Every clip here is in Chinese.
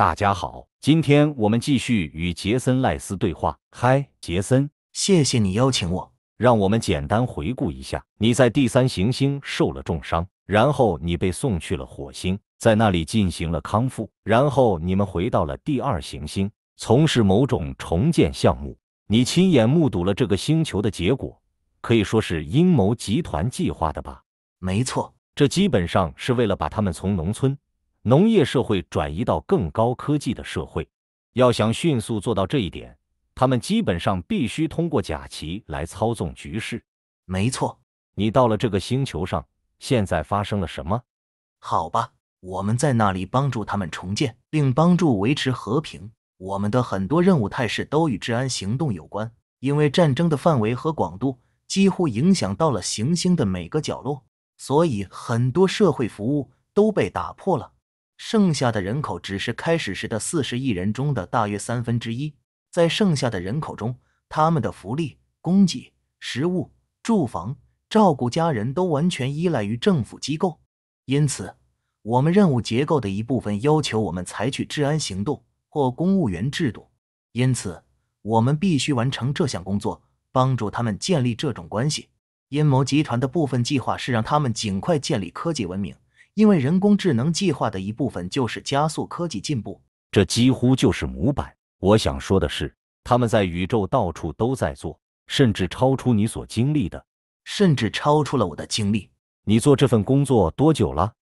大家好，今天我们继续与杰森·赖斯对话。嗨，杰森，谢谢你邀请我。让我们简单回顾一下：你在第三行星受了重伤，然后你被送去了火星，在那里进行了康复，然后你们回到了第二行星，从事某种重建项目。你亲眼目睹了这个星球的结果，可以说是阴谋集团计划的吧？没错，这基本上是为了把他们从农村。农业社会转移到更高科技的社会，要想迅速做到这一点，他们基本上必须通过假旗来操纵局势。没错，你到了这个星球上，现在发生了什么？好吧，我们在那里帮助他们重建，并帮助维持和平。我们的很多任务态势都与治安行动有关，因为战争的范围和广度几乎影响到了行星的每个角落，所以很多社会服务都被打破了。剩下的人口只是开始时的四十亿人中的大约三分之一。在剩下的人口中，他们的福利、供给、食物、住房、照顾家人，都完全依赖于政府机构。因此，我们任务结构的一部分要求我们采取治安行动或公务员制度。因此，我们必须完成这项工作，帮助他们建立这种关系。阴谋集团的部分计划是让他们尽快建立科技文明。因为人工智能计划的一部分就是加速科技进步，这几乎就是模板。我想说的是，他们在宇宙到处都在做，甚至超出你所经历的，甚至超出了我的经历。你做这份工作多久了？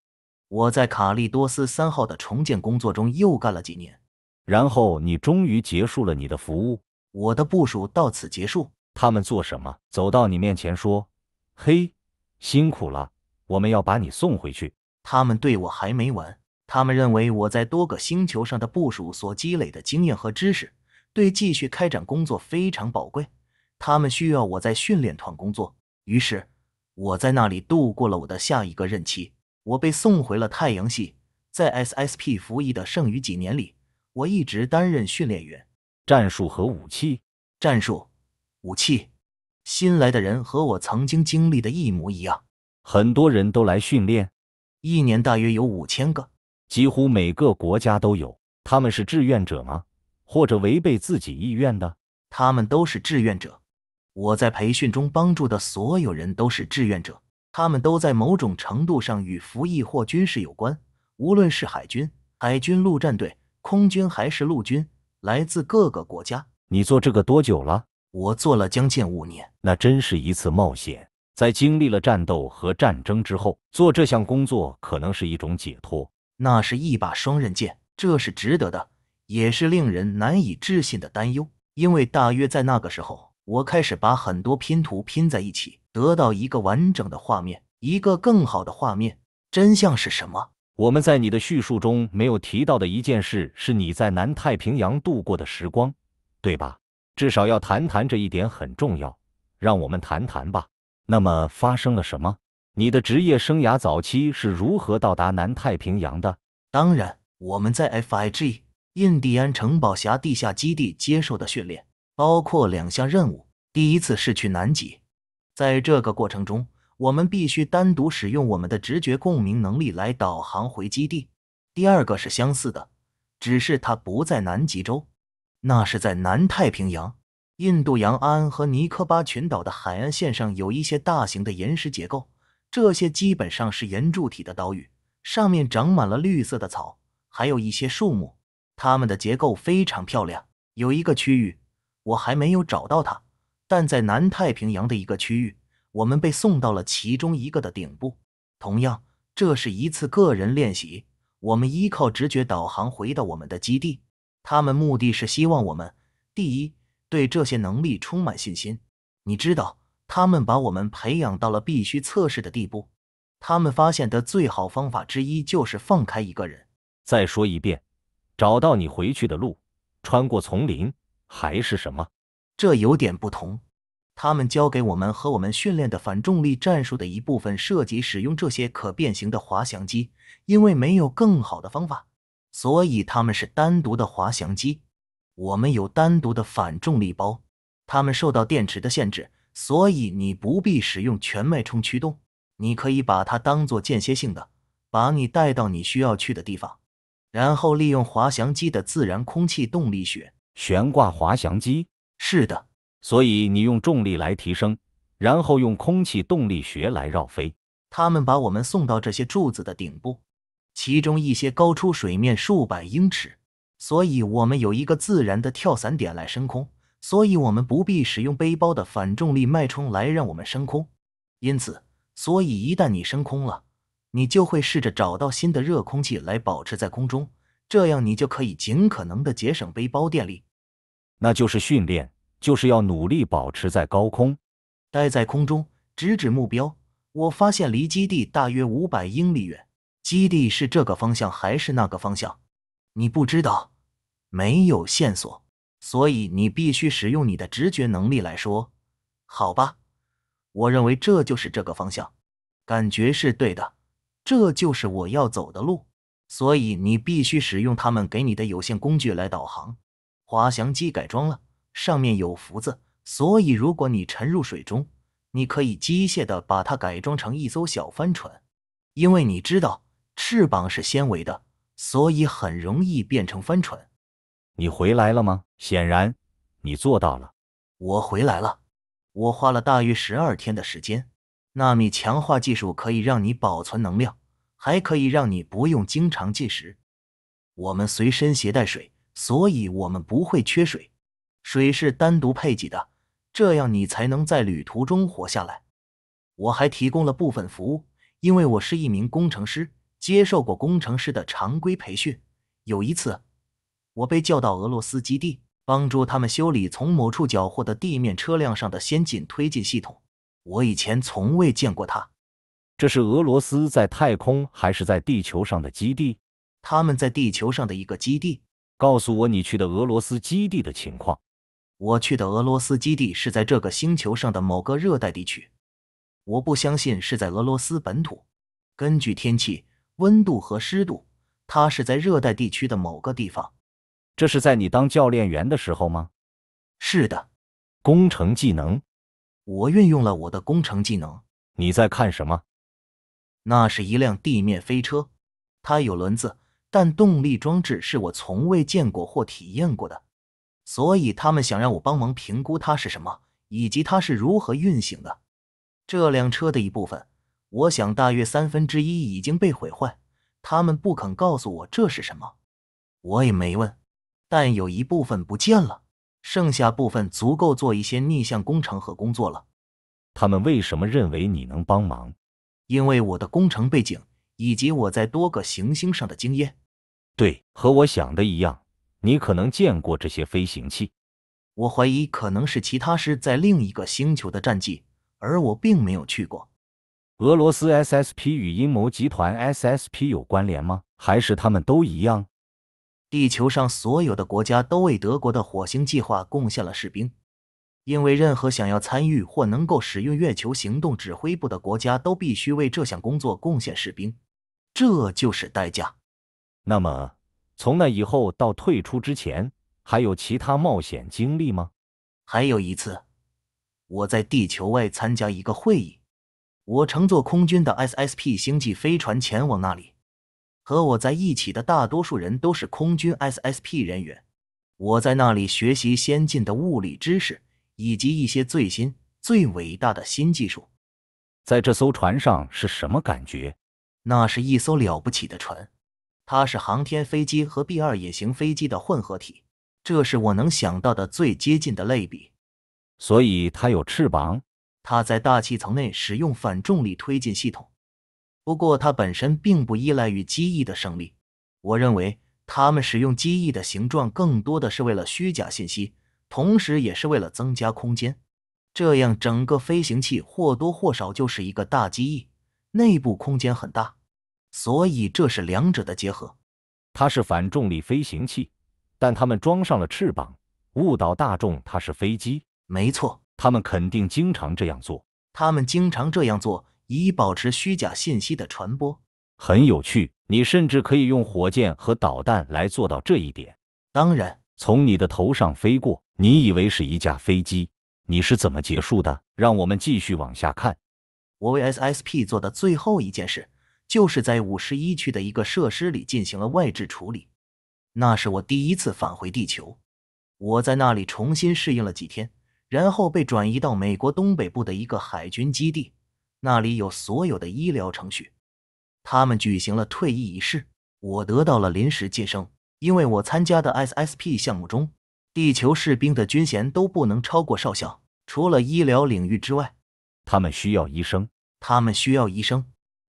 我在卡利多斯三号的重建工作中又干了几年，然后你终于结束了你的服务。我的部署到此结束。他们做什么？走到你面前说：“嘿，辛苦了，我们要把你送回去。”他们对我还没完。他们认为我在多个星球上的部署所积累的经验和知识，对继续开展工作非常宝贵。他们需要我在训练团工作，于是我在那里度过了我的下一个任期。我被送回了太阳系，在 S S P 服役的剩余几年里，我一直担任训练员、战术和武器战术武器。新来的人和我曾经经历的一模一样，很多人都来训练。一年大约有五千个，几乎每个国家都有。他们是志愿者吗？或者违背自己意愿的？他们都是志愿者。我在培训中帮助的所有人都是志愿者。他们都在某种程度上与服役或军事有关，无论是海军、海军陆战队、空军还是陆军，来自各个国家。你做这个多久了？我做了将近五年。那真是一次冒险。在经历了战斗和战争之后，做这项工作可能是一种解脱。那是一把双刃剑，这是值得的，也是令人难以置信的担忧。因为大约在那个时候，我开始把很多拼图拼在一起，得到一个完整的画面，一个更好的画面。真相是什么？我们在你的叙述中没有提到的一件事是你在南太平洋度过的时光，对吧？至少要谈谈这一点很重要。让我们谈谈吧。那么发生了什么？你的职业生涯早期是如何到达南太平洋的？当然，我们在 FIG 印第安城堡峡地下基地接受的训练包括两项任务。第一次是去南极，在这个过程中，我们必须单独使用我们的直觉共鸣能力来导航回基地。第二个是相似的，只是它不在南极洲，那是在南太平洋。印度洋安和尼科巴群岛的海岸线上有一些大型的岩石结构，这些基本上是岩柱体的岛屿，上面长满了绿色的草，还有一些树木。它们的结构非常漂亮。有一个区域我还没有找到它，但在南太平洋的一个区域，我们被送到了其中一个的顶部。同样，这是一次个人练习，我们依靠直觉导航回到我们的基地。他们目的是希望我们第一。对这些能力充满信心。你知道，他们把我们培养到了必须测试的地步。他们发现的最好方法之一就是放开一个人。再说一遍，找到你回去的路，穿过丛林还是什么？这有点不同。他们教给我们和我们训练的反重力战术的一部分涉及使用这些可变形的滑翔机，因为没有更好的方法，所以他们是单独的滑翔机。我们有单独的反重力包，它们受到电池的限制，所以你不必使用全脉冲驱动。你可以把它当做间歇性的，把你带到你需要去的地方，然后利用滑翔机的自然空气动力学悬挂滑翔机。是的，所以你用重力来提升，然后用空气动力学来绕飞。他们把我们送到这些柱子的顶部，其中一些高出水面数百英尺。所以，我们有一个自然的跳伞点来升空，所以我们不必使用背包的反重力脉冲来让我们升空。因此，所以一旦你升空了，你就会试着找到新的热空气来保持在空中，这样你就可以尽可能的节省背包电力。那就是训练，就是要努力保持在高空，待在空中，直指目标。我发现离基地大约五百英里远，基地是这个方向还是那个方向？你不知道，没有线索，所以你必须使用你的直觉能力来说，好吧？我认为这就是这个方向，感觉是对的，这就是我要走的路。所以你必须使用他们给你的有限工具来导航。滑翔机改装了，上面有浮子，所以如果你沉入水中，你可以机械的把它改装成一艘小帆船，因为你知道翅膀是纤维的。所以很容易变成帆船。你回来了吗？显然，你做到了。我回来了。我花了大约十二天的时间。纳米强化技术可以让你保存能量，还可以让你不用经常进食。我们随身携带水，所以我们不会缺水。水是单独配给的，这样你才能在旅途中活下来。我还提供了部分服务，因为我是一名工程师。接受过工程师的常规培训。有一次，我被叫到俄罗斯基地，帮助他们修理从某处缴获的地面车辆上的先进推进系统。我以前从未见过他。这是俄罗斯在太空还是在地球上的基地？他们在地球上的一个基地。告诉我你去的俄罗斯基地的情况。我去的俄罗斯基地是在这个星球上的某个热带地区。我不相信是在俄罗斯本土。根据天气。温度和湿度，它是在热带地区的某个地方。这是在你当教练员的时候吗？是的。工程技能，我运用了我的工程技能。你在看什么？那是一辆地面飞车，它有轮子，但动力装置是我从未见过或体验过的。所以他们想让我帮忙评估它是什么，以及它是如何运行的。这辆车的一部分。我想大约三分之一已经被毁坏，他们不肯告诉我这是什么，我也没问。但有一部分不见了，剩下部分足够做一些逆向工程和工作了。他们为什么认为你能帮忙？因为我的工程背景以及我在多个行星上的经验。对，和我想的一样，你可能见过这些飞行器。我怀疑可能是其他师在另一个星球的战绩，而我并没有去过。俄罗斯 SSP 与阴谋集团 SSP 有关联吗？还是他们都一样？地球上所有的国家都为德国的火星计划贡献了士兵，因为任何想要参与或能够使用月球行动指挥部的国家都必须为这项工作贡献士兵，这就是代价。那么，从那以后到退出之前，还有其他冒险经历吗？还有一次，我在地球外参加一个会议。我乘坐空军的 S S P 星际飞船前往那里，和我在一起的大多数人都是空军 S S P 人员。我在那里学习先进的物理知识以及一些最新、最伟大的新技术。在这艘船上是什么感觉？那是一艘了不起的船，它是航天飞机和 B 二隐形飞机的混合体，这是我能想到的最接近的类比。所以它有翅膀。它在大气层内使用反重力推进系统，不过它本身并不依赖于机翼的升力。我认为他们使用机翼的形状更多的是为了虚假信息，同时也是为了增加空间。这样整个飞行器或多或少就是一个大机翼，内部空间很大，所以这是两者的结合。它是反重力飞行器，但它们装上了翅膀，误导大众它是飞机。没错。他们肯定经常这样做。他们经常这样做，以保持虚假信息的传播。很有趣，你甚至可以用火箭和导弹来做到这一点。当然，从你的头上飞过，你以为是一架飞机。你是怎么结束的？让我们继续往下看。我为 S S P 做的最后一件事，就是在五十一区的一个设施里进行了外置处理。那是我第一次返回地球。我在那里重新适应了几天。然后被转移到美国东北部的一个海军基地，那里有所有的医疗程序。他们举行了退役仪式，我得到了临时晋升，因为我参加的 S S P 项目中，地球士兵的军衔都不能超过少校。除了医疗领域之外，他们需要医生，他们需要医生。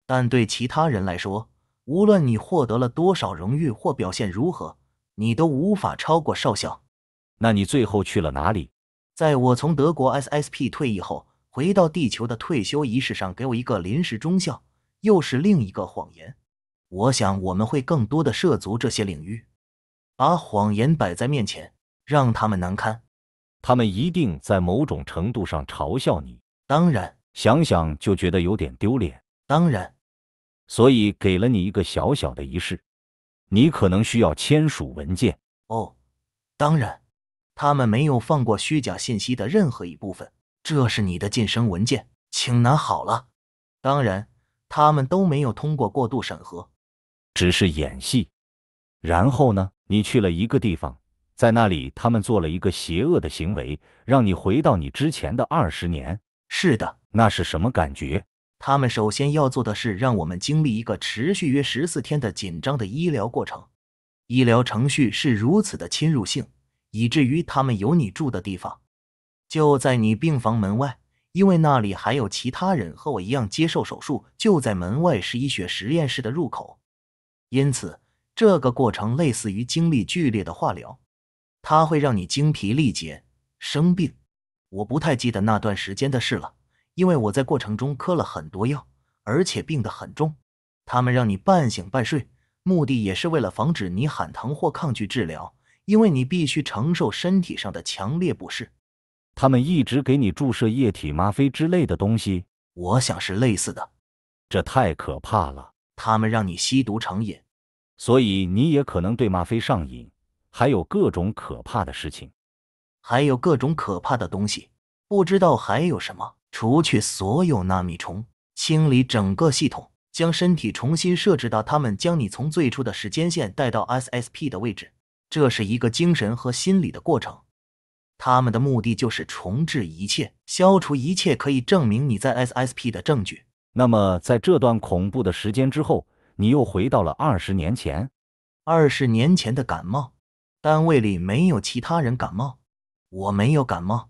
但对其他人来说，无论你获得了多少荣誉或表现如何，你都无法超过少校。那你最后去了哪里？在我从德国 SSP 退役后，回到地球的退休仪式上，给我一个临时中校，又是另一个谎言。我想我们会更多的涉足这些领域，把谎言摆在面前，让他们难堪。他们一定在某种程度上嘲笑你。当然，想想就觉得有点丢脸。当然，所以给了你一个小小的仪式。你可能需要签署文件。哦，当然。他们没有放过虚假信息的任何一部分。这是你的晋升文件，请拿好了。当然，他们都没有通过过度审核，只是演戏。然后呢？你去了一个地方，在那里他们做了一个邪恶的行为，让你回到你之前的二十年。是的，那是什么感觉？他们首先要做的是让我们经历一个持续约十四天的紧张的医疗过程。医疗程序是如此的侵入性。以至于他们有你住的地方，就在你病房门外，因为那里还有其他人和我一样接受手术。就在门外是医学实验室的入口，因此这个过程类似于经历剧烈的化疗，它会让你精疲力竭、生病。我不太记得那段时间的事了，因为我在过程中磕了很多药，而且病得很重。他们让你半醒半睡，目的也是为了防止你喊疼或抗拒治疗。因为你必须承受身体上的强烈不适，他们一直给你注射液体吗啡之类的东西，我想是类似的。这太可怕了！他们让你吸毒成瘾，所以你也可能对吗啡上瘾，还有各种可怕的事情，还有各种可怕的东西，不知道还有什么。除去所有纳米虫，清理整个系统，将身体重新设置到他们将你从最初的时间线带到 S S P 的位置。这是一个精神和心理的过程，他们的目的就是重置一切，消除一切可以证明你在 SSP 的证据。那么，在这段恐怖的时间之后，你又回到了二十年前。二十年前的感冒，单位里没有其他人感冒，我没有感冒，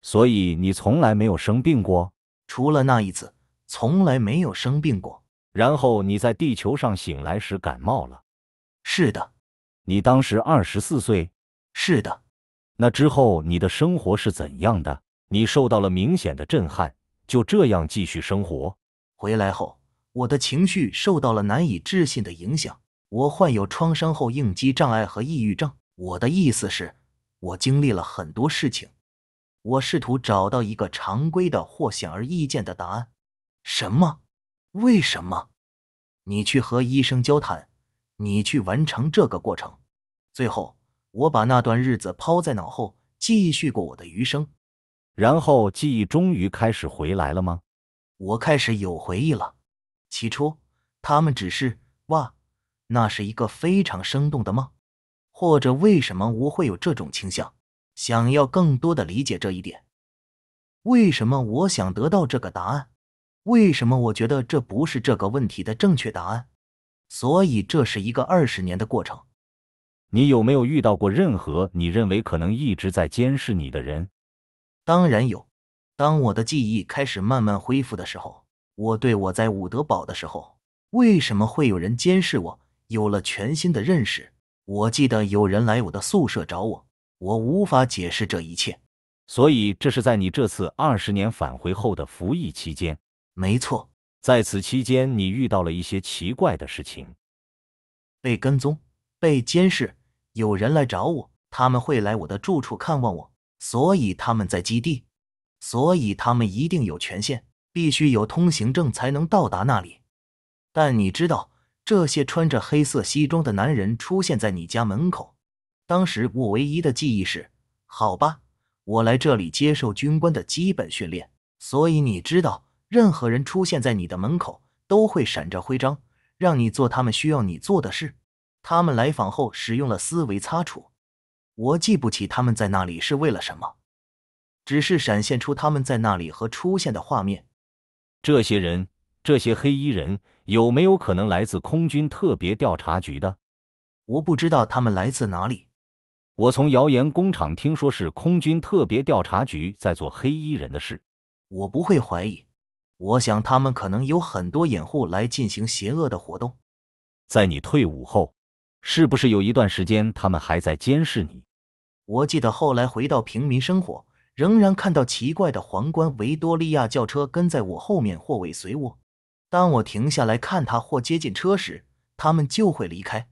所以你从来没有生病过，除了那一次，从来没有生病过。然后你在地球上醒来时感冒了，是的。你当时二十四岁，是的。那之后你的生活是怎样的？你受到了明显的震撼，就这样继续生活。回来后，我的情绪受到了难以置信的影响。我患有创伤后应激障碍和抑郁症。我的意思是，我经历了很多事情。我试图找到一个常规的或显而易见的答案。什么？为什么？你去和医生交谈。你去完成这个过程，最后我把那段日子抛在脑后，继续过我的余生。然后记忆终于开始回来了吗？我开始有回忆了。起初他们只是哇，那是一个非常生动的梦。或者为什么我会有这种倾向，想要更多的理解这一点？为什么我想得到这个答案？为什么我觉得这不是这个问题的正确答案？所以这是一个二十年的过程。你有没有遇到过任何你认为可能一直在监视你的人？当然有。当我的记忆开始慢慢恢复的时候，我对我在伍德堡的时候为什么会有人监视我有了全新的认识。我记得有人来我的宿舍找我，我无法解释这一切。所以这是在你这次二十年返回后的服役期间？没错。在此期间，你遇到了一些奇怪的事情：被跟踪、被监视，有人来找我，他们会来我的住处看望我，所以他们在基地，所以他们一定有权限，必须有通行证才能到达那里。但你知道，这些穿着黑色西装的男人出现在你家门口。当时我唯一的记忆是：好吧，我来这里接受军官的基本训练。所以你知道。任何人出现在你的门口都会闪着徽章，让你做他们需要你做的事。他们来访后使用了思维擦除，我记不起他们在那里是为了什么，只是闪现出他们在那里和出现的画面。这些人，这些黑衣人，有没有可能来自空军特别调查局的？我不知道他们来自哪里。我从谣言工厂听说是空军特别调查局在做黑衣人的事，我不会怀疑。我想他们可能有很多掩护来进行邪恶的活动。在你退伍后，是不是有一段时间他们还在监视你？我记得后来回到平民生活，仍然看到奇怪的皇冠维多利亚轿车跟在我后面或尾随我。当我停下来看它或接近车时，他们就会离开。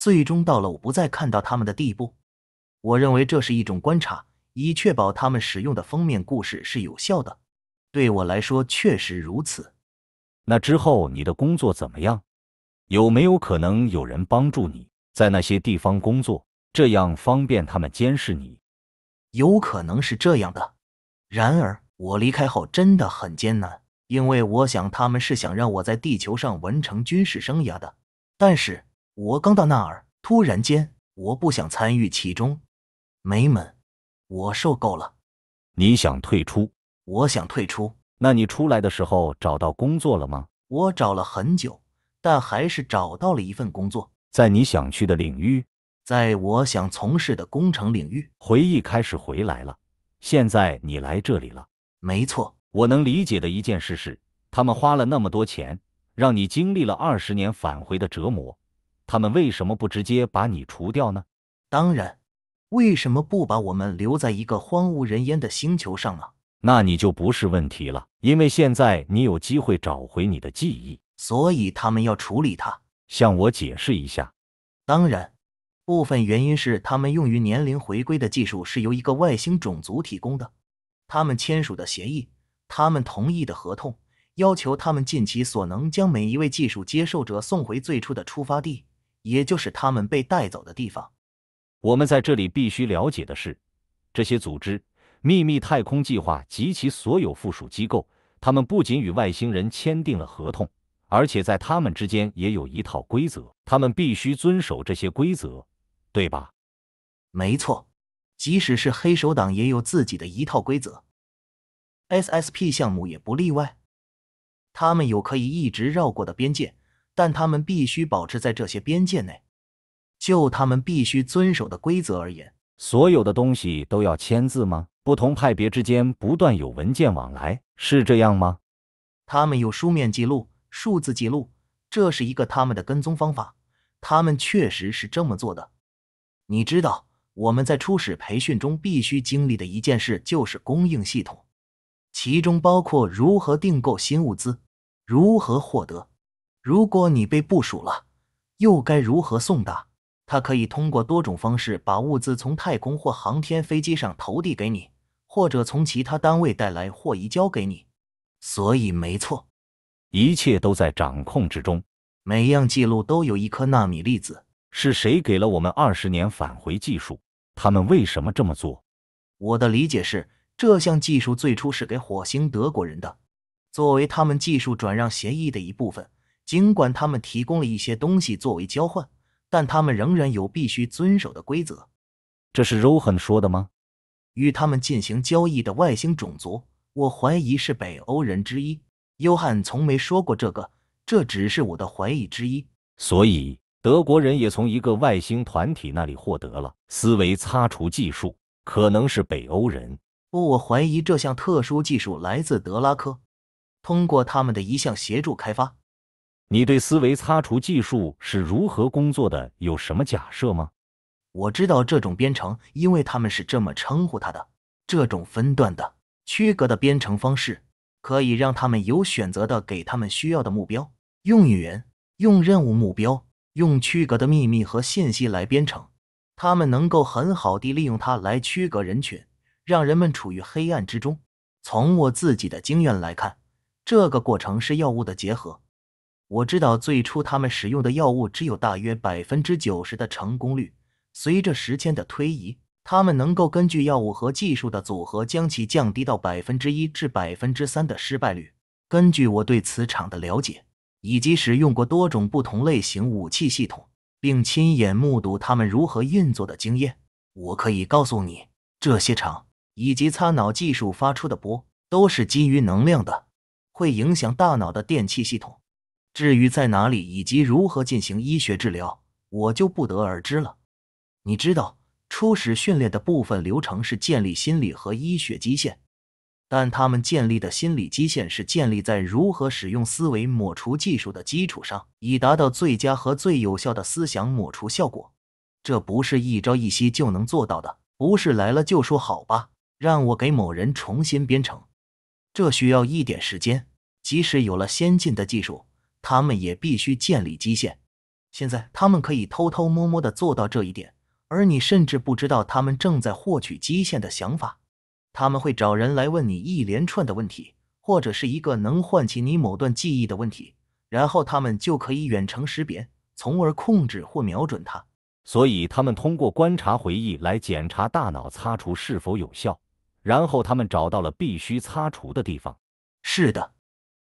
最终到了我不再看到他们的地步。我认为这是一种观察，以确保他们使用的封面故事是有效的。对我来说确实如此。那之后你的工作怎么样？有没有可能有人帮助你在那些地方工作，这样方便他们监视你？有可能是这样的。然而我离开后真的很艰难，因为我想他们是想让我在地球上完成军事生涯的。但是我刚到那儿，突然间我不想参与其中。没门！我受够了。你想退出？我想退出。那你出来的时候找到工作了吗？我找了很久，但还是找到了一份工作，在你想去的领域，在我想从事的工程领域。回忆开始回来了。现在你来这里了。没错，我能理解的一件事是，他们花了那么多钱，让你经历了二十年返回的折磨，他们为什么不直接把你除掉呢？当然，为什么不把我们留在一个荒无人烟的星球上呢？那你就不是问题了，因为现在你有机会找回你的记忆，所以他们要处理它。向我解释一下。当然，部分原因是他们用于年龄回归的技术是由一个外星种族提供的。他们签署的协议，他们同意的合同，要求他们尽其所能将每一位技术接受者送回最初的出发地，也就是他们被带走的地方。我们在这里必须了解的是，这些组织。秘密太空计划及其所有附属机构，他们不仅与外星人签订了合同，而且在他们之间也有一套规则，他们必须遵守这些规则，对吧？没错，即使是黑手党也有自己的一套规则，S S P 项目也不例外。他们有可以一直绕过的边界，但他们必须保持在这些边界内。就他们必须遵守的规则而言，所有的东西都要签字吗？不同派别之间不断有文件往来，是这样吗？他们有书面记录、数字记录，这是一个他们的跟踪方法。他们确实是这么做的。你知道我们在初始培训中必须经历的一件事就是供应系统，其中包括如何订购新物资、如何获得。如果你被部署了，又该如何送达？他可以通过多种方式把物资从太空或航天飞机上投递给你。或者从其他单位带来或移交给你，所以没错，一切都在掌控之中。每样记录都有一颗纳米粒子。是谁给了我们二十年返回技术？他们为什么这么做？我的理解是，这项技术最初是给火星德国人的，作为他们技术转让协议的一部分。尽管他们提供了一些东西作为交换，但他们仍然有必须遵守的规则。这是 Rohan 说的吗？与他们进行交易的外星种族，我怀疑是北欧人之一。约翰从没说过这个，这只是我的怀疑之一。所以德国人也从一个外星团体那里获得了思维擦除技术，可能是北欧人。不，我怀疑这项特殊技术来自德拉科，通过他们的一项协助开发。你对思维擦除技术是如何工作的有什么假设吗？我知道这种编程，因为他们是这么称呼它的。这种分段的、区隔的编程方式，可以让他们有选择的给他们需要的目标，用语言、用任务目标、用区隔的秘密和信息来编程。他们能够很好地利用它来区隔人群，让人们处于黑暗之中。从我自己的经验来看，这个过程是药物的结合。我知道最初他们使用的药物只有大约百分之九十的成功率。随着时间的推移，他们能够根据药物和技术的组合将其降低到百分之一至百分之三的失败率。根据我对磁场的了解，以及使用过多种不同类型武器系统，并亲眼目睹他们如何运作的经验，我可以告诉你，这些场以及擦脑技术发出的波都是基于能量的，会影响大脑的电气系统。至于在哪里以及如何进行医学治疗，我就不得而知了。你知道，初始训练的部分流程是建立心理和医学基线，但他们建立的心理基线是建立在如何使用思维抹除技术的基础上，以达到最佳和最有效的思想抹除效果。这不是一朝一夕就能做到的，不是来了就说好吧，让我给某人重新编程。这需要一点时间，即使有了先进的技术，他们也必须建立基线。现在他们可以偷偷摸摸地做到这一点。而你甚至不知道他们正在获取基线的想法。他们会找人来问你一连串的问题，或者是一个能唤起你某段记忆的问题，然后他们就可以远程识别，从而控制或瞄准它。所以，他们通过观察回忆来检查大脑擦除是否有效，然后他们找到了必须擦除的地方。是的，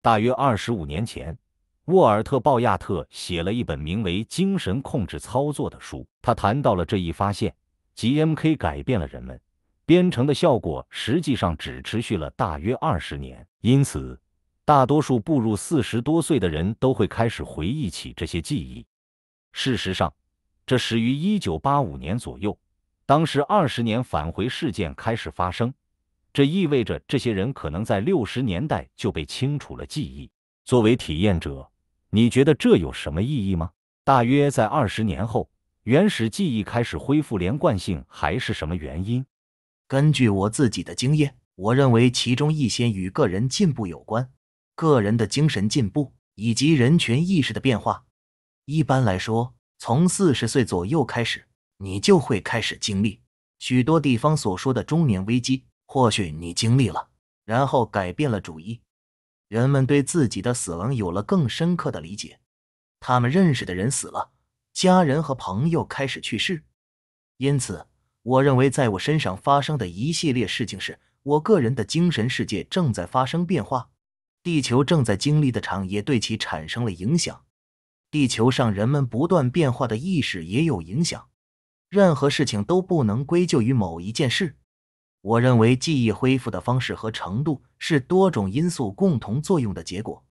大约二十五年前。沃尔特·鲍亚特写了一本名为《精神控制操作》的书，他谈到了这一发现：G.M.K. 改变了人们编程的效果，实际上只持续了大约二十年。因此，大多数步入四十多岁的人都会开始回忆起这些记忆。事实上，这始于一九八五年左右，当时二十年返回事件开始发生，这意味着这些人可能在六十年代就被清除了记忆。作为体验者。你觉得这有什么意义吗？大约在二十年后，原始记忆开始恢复连贯性，还是什么原因？根据我自己的经验，我认为其中一些与个人进步有关，个人的精神进步以及人群意识的变化。一般来说，从四十岁左右开始，你就会开始经历许多地方所说的中年危机。或许你经历了，然后改变了主意。人们对自己的死亡有了更深刻的理解。他们认识的人死了，家人和朋友开始去世。因此，我认为在我身上发生的一系列事情是，我个人的精神世界正在发生变化。地球正在经历的场也对其产生了影响。地球上人们不断变化的意识也有影响。任何事情都不能归咎于某一件事。我认为记忆恢复的方式和程度是多种因素共同作用的结果。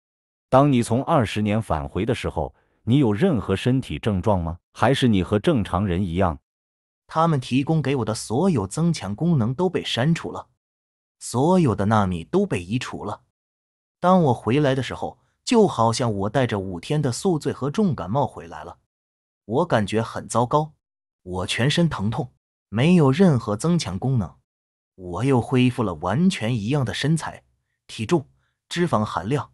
当你从二十年返回的时候，你有任何身体症状吗？还是你和正常人一样？他们提供给我的所有增强功能都被删除了，所有的纳米都被移除了。当我回来的时候，就好像我带着五天的宿醉和重感冒回来了。我感觉很糟糕，我全身疼痛，没有任何增强功能。我又恢复了完全一样的身材、体重、脂肪含量，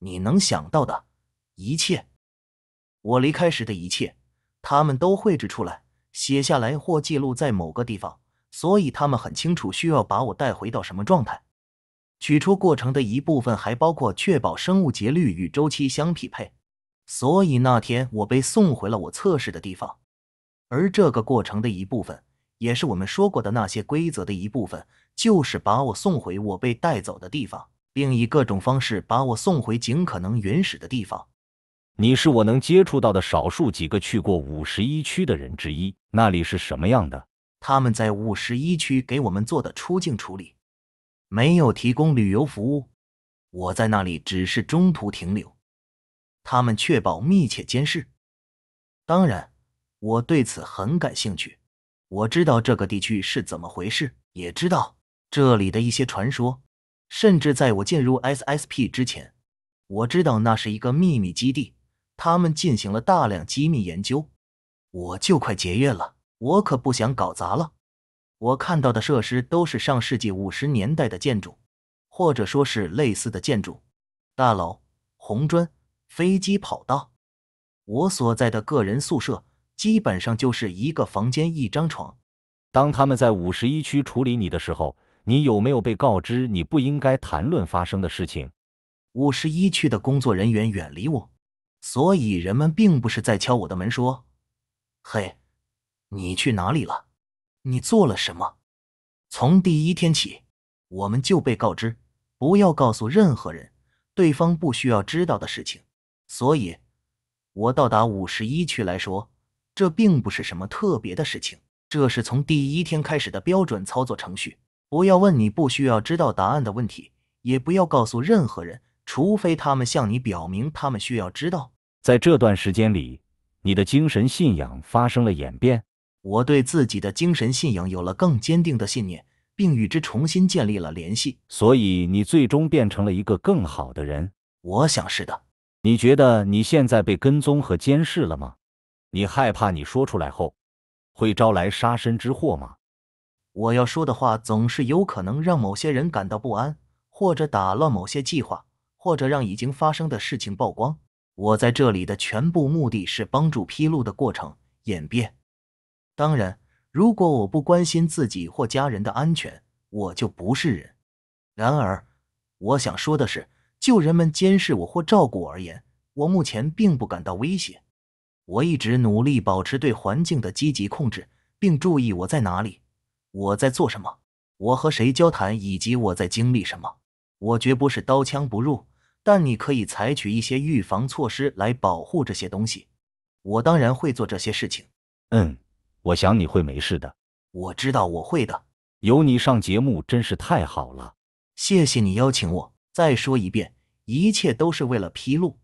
你能想到的一切，我离开时的一切，他们都绘制出来、写下来或记录在某个地方，所以他们很清楚需要把我带回到什么状态。取出过程的一部分还包括确保生物节律与周期相匹配，所以那天我被送回了我测试的地方，而这个过程的一部分。也是我们说过的那些规则的一部分，就是把我送回我被带走的地方，并以各种方式把我送回尽可能原始的地方。你是我能接触到的少数几个去过五十一区的人之一。那里是什么样的？他们在五十一区给我们做的出境处理，没有提供旅游服务。我在那里只是中途停留。他们确保密切监视。当然，我对此很感兴趣。我知道这个地区是怎么回事，也知道这里的一些传说。甚至在我进入 S S P 之前，我知道那是一个秘密基地，他们进行了大量机密研究。我就快结业了，我可不想搞砸了。我看到的设施都是上世纪五十年代的建筑，或者说是类似的建筑。大楼、红砖、飞机跑道，我所在的个人宿舍。基本上就是一个房间一张床。当他们在五十一区处理你的时候，你有没有被告知你不应该谈论发生的事情？五十一区的工作人员远离我，所以人们并不是在敲我的门说：“嘿，你去哪里了？你做了什么？”从第一天起，我们就被告知不要告诉任何人对方不需要知道的事情。所以，我到达五十一区来说。这并不是什么特别的事情，这是从第一天开始的标准操作程序。不要问你不需要知道答案的问题，也不要告诉任何人，除非他们向你表明他们需要知道。在这段时间里，你的精神信仰发生了演变。我对自己的精神信仰有了更坚定的信念，并与之重新建立了联系。所以，你最终变成了一个更好的人。我想是的。你觉得你现在被跟踪和监视了吗？你害怕你说出来后会招来杀身之祸吗？我要说的话总是有可能让某些人感到不安，或者打乱某些计划，或者让已经发生的事情曝光。我在这里的全部目的是帮助披露的过程演变。当然，如果我不关心自己或家人的安全，我就不是人。然而，我想说的是，就人们监视我或照顾我而言，我目前并不感到威胁。我一直努力保持对环境的积极控制，并注意我在哪里，我在做什么，我和谁交谈，以及我在经历什么。我绝不是刀枪不入，但你可以采取一些预防措施来保护这些东西。我当然会做这些事情。嗯，我想你会没事的。我知道我会的。有你上节目真是太好了。谢谢你邀请我。再说一遍，一切都是为了披露。